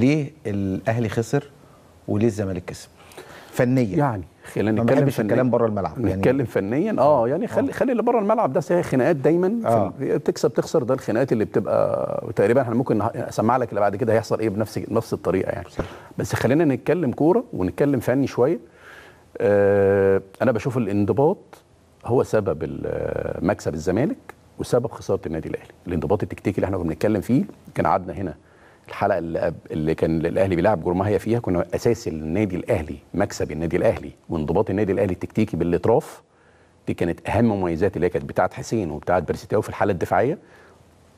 ليه الاهلي خسر وليه الزمالك كسب فنيا يعني خلينا نتكلم في الكلام بره الملعب يعني نتكلم فنيا اه, آه. يعني خلي آه. خلي اللي بره الملعب ده هي خناقات دايما آه. تكسب تخسر ده الخناقات اللي بتبقى تقريبا احنا ممكن اسمع لك اللي بعد كده هيحصل ايه بنفس نفس الطريقه يعني بس خلينا نتكلم كوره ونتكلم فني شويه آه انا بشوف الانضباط هو سبب مكسب الزمالك وسبب خساره النادي الاهلي الانضباط التكتيكي اللي احنا كنا بنتكلم فيه كان قعدنا هنا الحلقه اللي, اللي كان الاهلي بيلعب هي فيها كنا اساس النادي الاهلي مكسب النادي الاهلي وانضباط النادي الاهلي التكتيكي بالاطراف دي كانت اهم مميزات اللي هي كانت بتاعه حسين وبتاعه برسيتاو في الحاله الدفاعيه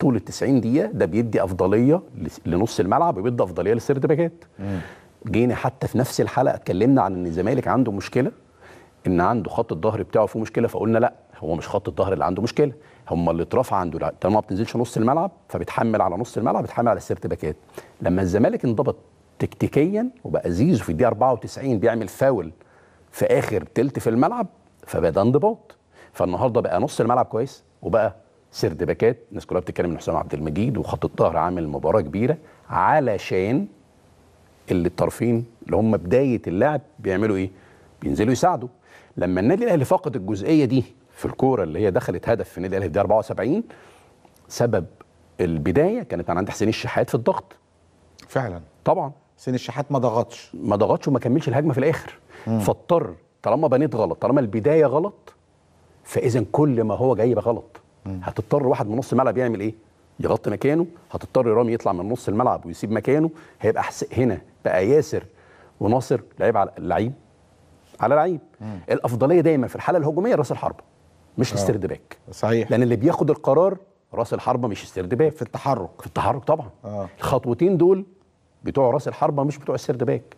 طول ال 90 دقيقه ده بيدي افضليه لنص الملعب وبيدي افضليه للسيرد باكات جينا حتى في نفس الحلقه اتكلمنا عن ان الزمالك عنده مشكله ان عنده خط الظهر بتاعه فيه مشكله فقلنا لا هو مش خط الظهر اللي عنده مشكله هم اللي اترفع عنده لا طالما ما بتنزلش نص الملعب فبتحمل على نص الملعب بتحمل على السيرت باكات لما الزمالك انضبط تكتيكيا وبقى زيزو في الدقيقه 94 بيعمل فاول في اخر تلت في الملعب فبقى ده انضباط فالنهارده بقى نص الملعب كويس وبقى سرد باكات الناس كلها بتتكلم ان حسام عبد المجيد وخط الظهر عامل مباراه كبيره علشان اللي الطرفين اللي هم بدايه اللعب بيعملوا ايه؟ بينزلوا يساعدوا لما النادي الاهلي فقد الجزئيه دي في الكوره اللي هي دخلت هدف في النادي الاهلي في 74 سبب البدايه كانت عند حسين الشحات في الضغط فعلا طبعا حسين الشحات ما ضغطش ما ضغطش وما كملش الهجمه في الاخر مم. فاضطر طالما بنيت غلط طالما البدايه غلط فاذا كل ما هو جاي يبقى غلط مم. هتضطر واحد من نص الملعب يعمل ايه يغطي مكانه هتضطر رامي يطلع من نص الملعب ويسيب مكانه هيبقى هنا بقى ياسر وناصر لعيب على لعيب على لعيب الافضليه دايما في الحاله الهجوميه راس الحربه مش آه. باك صحيح لان اللي بياخد القرار راس الحربه مش باك في التحرك في التحرك طبعا أوه. الخطوتين دول بتوع راس الحربه مش بتوع السرد باك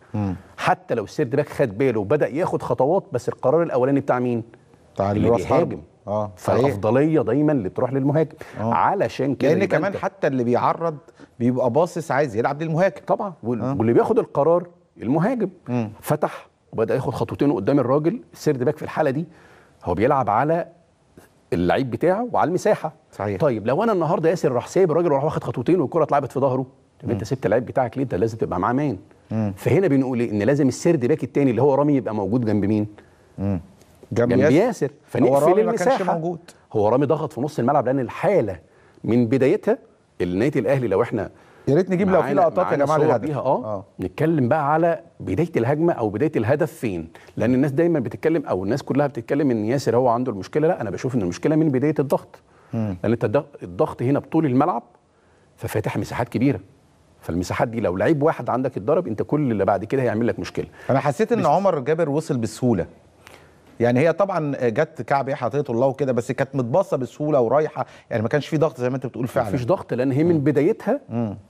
حتى لو السرد باك خد باله وبدا ياخد خطوات بس القرار الاولاني بتاع مين بتاع اللي بيهاجم اه فالافضليه دايما اللي بتروح للمهاجم أوه. علشان كده لان كمان حتى اللي بيعرض بيبقى باصص عايز يلعب للمهاجم طبعا آه. واللي بياخد القرار المهاجم مم. فتح وبدا ياخد خطوتين قدام الراجل السيرد باك في الحاله دي هو بيلعب على اللعيب بتاعه وعلى المساحه صحيح طيب لو انا النهارده ياسر راح سايب الراجل وراح واخد خطوتين والكره اتلعبت في ظهره طب انت سبت اللعيب بتاعك ليه انت لازم تبقى معاه مان فهنا بنقول إيه؟ ان لازم السيرد باك الثاني اللي هو رامي يبقى موجود جنب مين مم. جنب, جنب ياسر فنقفل المساحه موجود. هو رامي ضغط في نص الملعب لان الحاله من بدايتها النادي الاهلي لو احنا يا ريت نجيب لو في لقطات يا جماعه الهدف آه. اه نتكلم بقى على بدايه الهجمه او بدايه الهدف فين لان الناس دايما بتتكلم او الناس كلها بتتكلم ان ياسر هو عنده المشكله لا انا بشوف ان المشكله من بدايه الضغط مم. لان انت الضغط هنا بطول الملعب ففاتح مساحات كبيره فالمساحات دي لو لعيب واحد عندك اتضرب انت كل اللي بعد كده هيعمل لك مشكله انا حسيت ان عمر جابر وصل بسهوله يعني هي طبعا جت كعب ايه حطيته الله وكده بس كانت متباصه بسهوله ورايحه يعني ما كانش في ضغط زي ما انت بتقول فعلا مفيش ضغط لان هي من بدايتها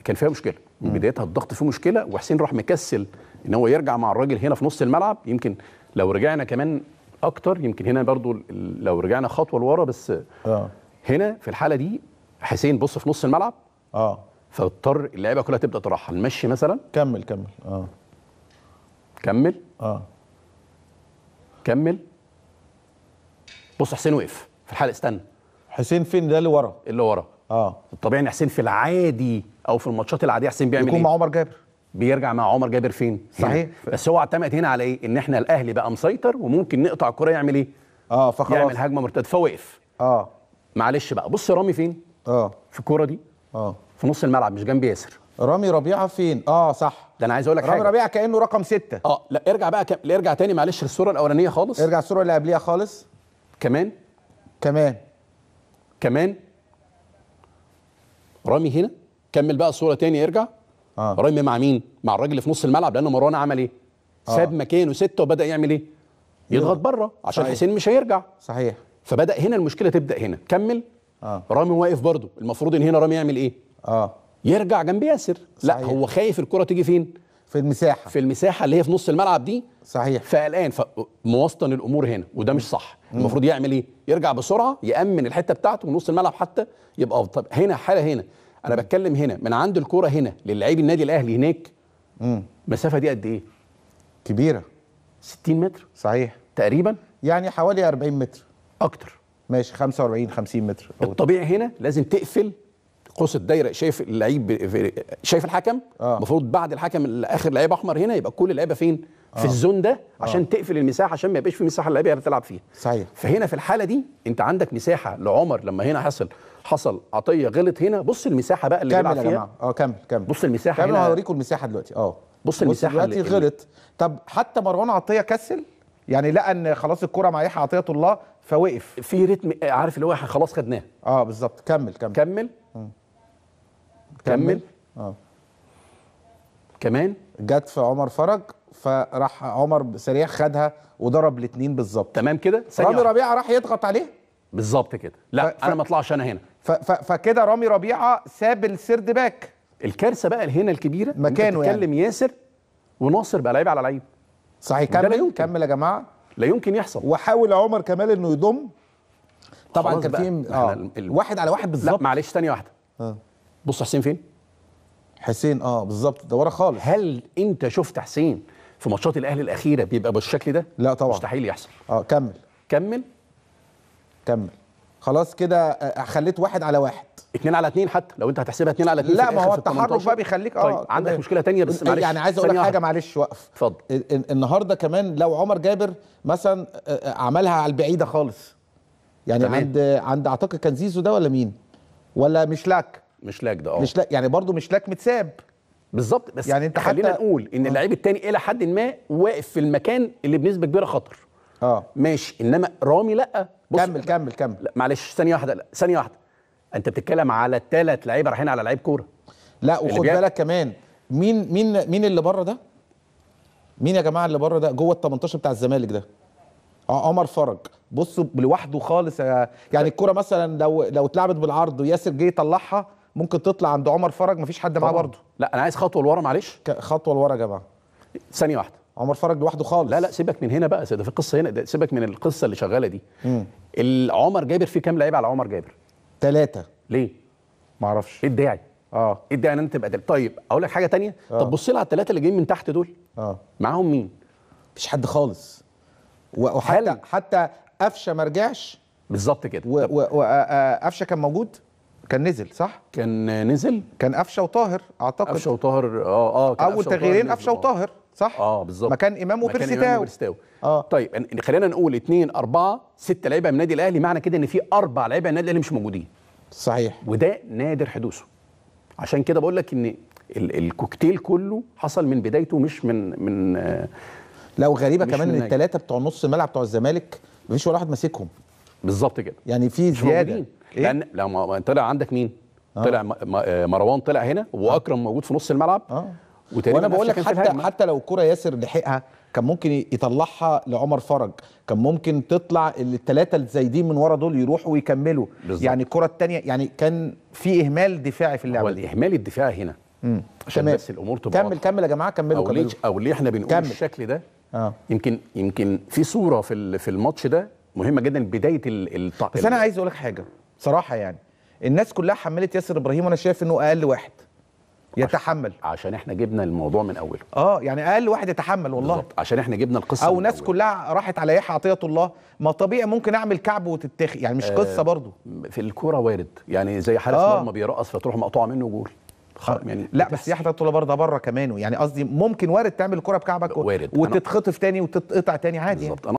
كان فيها مشكله من بدايتها الضغط فيه مشكله وحسين راح مكسل ان هو يرجع مع الراجل هنا في نص الملعب يمكن لو رجعنا كمان اكتر يمكن هنا برضو لو رجعنا خطوه لورا بس آه. هنا في الحاله دي حسين بص في نص الملعب اه فاضطر اللعيبه كلها تبدا ترحل مشي مثلا كمل كمل اه كمل اه كمل بص حسين وقف في الحلقه استنى حسين فين ده اللي ورا اللي ورا اه الطبيعي ان حسين في العادي او في الماتشات العاديه حسين بيعمل يكون ايه؟ مع عمر جابر بيرجع مع عمر جابر فين؟ صحيح بس هو اعتمد هنا على ايه؟ ان احنا الاهلي بقى مسيطر وممكن نقطع الكره يعمل ايه؟ اه فخلاص يعمل هجمه مرتده فوقف اه معلش بقى بص رامي فين؟ اه في الكوره دي اه في نص الملعب مش جنب ياسر رامي ربيعه فين؟ اه صح ده انا عايز اقول لك رامي ربيعه كانه رقم ستة اه لا ارجع بقى ك... ارجع تاني معلش الصوره الاولانيه خالص ارجع الصوره اللي قبليها خالص كمان كمان كمان رامي هنا كمل بقى الصوره تاني ارجع آه. رامي مع مين مع الراجل اللي في نص الملعب لان مروان عمل ايه آه. ساب مكانه سته وبدا يعمل ايه يضغط بره عشان حسين مش هيرجع صحيح فبدا هنا المشكله تبدا هنا كمل آه. رامي واقف برضه المفروض ان هنا رامي يعمل ايه اه يرجع جنب ياسر صحيح. لا هو خايف الكره تيجي فين في المساحه في المساحه اللي هي في نص الملعب دي صحيح فقلقان فموسطن الامور هنا وده مش صح المفروض يعمل ايه يرجع بسرعه يامن الحته بتاعته ونص الملعب حتى يبقى افضل طب هنا حاله هنا انا بتكلم هنا من عند الكوره هنا للاعيب النادي الاهلي هناك المسافه دي قد ايه كبيره 60 متر صحيح تقريبا يعني حوالي 40 متر اكتر ماشي 45 50 متر الطبيعي هنا لازم تقفل قوس الدايره شايف اللعيب شايف الحكم آه. المفروض آه. بعد الحكم اخر لعيب احمر هنا يبقى كل اللعيبه فين في آه. الزون ده آه. عشان آه. تقفل المساحه عشان ما يبقاش في مساحه اللعيبه بتلعب فيها صحيح فهنا في الحاله دي انت عندك مساحه لعمر لما هنا حصل حصل عطيه غلط هنا بص المساحه بقى اللي بيلعب فيها اه كمل كمل بص المساحه كمل هنا هوريكم المساحه دلوقتي اه بص المساحه دلوقتي اللي غلط طب حتى مروان عطيه كسل يعني لقى ان خلاص الكره مع يحيى عطيه الله فوقف في رتم عارف اللي هو خلاص خدناه اه بالظبط كمل كمل كمل م. كمل اه كمان جت في عمر فرج فراح عمر سريع خدها وضرب الاثنين بالظبط تمام كده رامي ربيعه راح يضغط عليه بالظبط كده لا ف... انا ما اطلعش انا هنا ف... ف... فكده رامي ربيعه ساب السرد باك الكارثه بقى هنا الكبيره مكانه يعني يعني. ياسر وناصر بقى لعيب على لعيب صحيح كمل كمل يا جماعه لا يمكن يحصل وحاول عمر كمال انه يضم طبعا كان في آه. ال... واحد على واحد بالظبط لا معلش ثانيه واحده آه. بص حسين فين؟ حسين اه بالظبط ده ورا خالص هل انت شفت حسين في ماتشات الاهلي الاخيره بيبقى بالشكل ده؟ لا طبعا مستحيل يحصل اه كمل كمل كمل خلاص كده آه، خليت واحد على واحد اتنين على اتنين حتى لو انت هتحسبها اتنين على اتنين لا ما هو التحرك بقى بيخليك اه طيب عندك طيب. مشكله تانية بس معلش يعني عايز اقول لك حاجه معلش وقف اتفضل النهارده كمان لو عمر جابر مثلا آه، آه، عملها على البعيده خالص يعني تمام. عند عند اعتقد كان زيزو ده ولا مين ولا مش لك مش لاك ده اه مش لاك يعني برضه مش لاك متساب بالظبط بس يعني انت خلينا نقول ان آه. اللعيب الثاني الى حد ما واقف في المكان اللي بنسبه كبيره خطر اه ماشي انما رامي لا بص كمل كمل كمل لا معلش ثانيه واحده لا ثانيه واحده انت بتتكلم على الثلاث لعيبه رايحين على لعيب كوره لا وخد بالك كمان مين مين مين اللي بره ده مين يا جماعه اللي بره ده جوه ال 18 بتاع الزمالك ده اه عمر فرج بصوا لوحده خالص آه، يعني الكوره مثلا لو لو اتلعبت بالعرض وياسر جه يطلعها ممكن تطلع عند عمر فرج مفيش حد معاه برضه لا انا عايز خطوه لورا معلش خطوه لورا يا جماعه ثانيه واحده عمر فرج لوحده خالص لا لا سيبك من هنا بقى ده في قصه هنا سيبك من القصه اللي شغاله دي عمر جابر في كام لعيب على عمر جابر ثلاثه ليه ما اعرفش ايه الداعي اه ايه الداعي ان انت تبقى طيب اقول لك حاجه ثانيه آه. طب بص لي على الثلاثه اللي جايين من تحت دول اه معاهم مين مفيش حد خالص وحتى حتى قفشه ما رجعش بالظبط كده وقفشه آه، آه، كان موجود كان نزل صح؟ كان نزل كان قفشه وطاهر اعتقد قفشه وطاهر اه اه كان اول تغييرين قفشه آه. وطاهر صح؟ اه بالظبط مكان امام وبرستاو اه طيب خلينا نقول 2 4 6 لعيبه من النادي الاهلي معنى كده ان في اربع لعيبه من النادي الاهلي مش موجودين صحيح وده نادر حدوثه عشان كده بقول لك ان الكوكتيل كله حصل من بدايته مش من من آه، لو غريبه كمان ان الثلاثه بتوع نص الملعب بتوع الزمالك مفيش ولا واحد ماسكهم بالظبط كده يعني في زياده موجودين. إيه؟ لان لما طلع عندك مين آه. طلع مروان طلع هنا واكرم آه. موجود في نص الملعب آه. وانا بقول لك حتى حتى لو كره ياسر لحقها كان ممكن يطلعها لعمر فرج كان ممكن تطلع الثلاثه الزايدين من ورا دول يروحوا ويكملوا بالزبط. يعني الكره الثانيه يعني كان في اهمال دفاعي في اللعبه دي الاهمال الدفاعي هنا مم. عشان بس الامور تبقى كمل كمل يا جماعه كملوا أو كملوا او ليه احنا بنقول كمل. الشكل ده آه. يمكن يمكن في صوره في في الماتش ده مهمه جدا بدايه التعقيد بس انا عايز اقول لك حاجه صراحه يعني الناس كلها حملت ياسر ابراهيم وانا شايف انه اقل واحد يتحمل عشان, احنا جبنا الموضوع من اوله اه يعني اقل واحد يتحمل والله بالظبط عشان احنا جبنا القصه او ناس كلها راحت على يحيى عطيه الله ما طبيعي ممكن اعمل كعب وتتاخد يعني مش آه قصه برضه في الكوره وارد يعني زي حارس آه مرمى بيرقص فتروح مقطوعه منه جول آه، يعني لا بس يحيى عطيه الله برضه بره كمان يعني قصدي ممكن وارد تعمل كوره بكعبك وارد وتتخطف تاني وتتقطع تاني عادي يعني. بالظبط